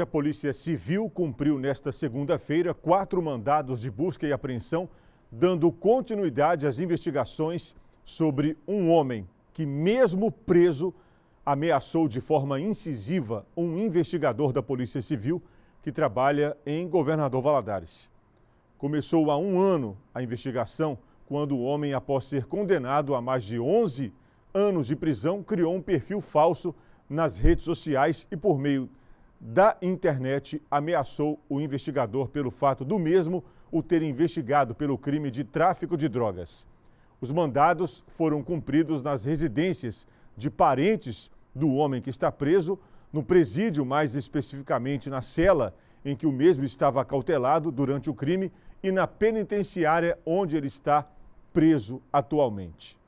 A Polícia Civil cumpriu nesta segunda-feira quatro mandados de busca e apreensão, dando continuidade às investigações sobre um homem que, mesmo preso, ameaçou de forma incisiva um investigador da Polícia Civil que trabalha em Governador Valadares. Começou há um ano a investigação, quando o homem, após ser condenado a mais de 11 anos de prisão, criou um perfil falso nas redes sociais e, por meio de da internet ameaçou o investigador pelo fato do mesmo o ter investigado pelo crime de tráfico de drogas. Os mandados foram cumpridos nas residências de parentes do homem que está preso, no presídio, mais especificamente na cela em que o mesmo estava acautelado durante o crime e na penitenciária onde ele está preso atualmente.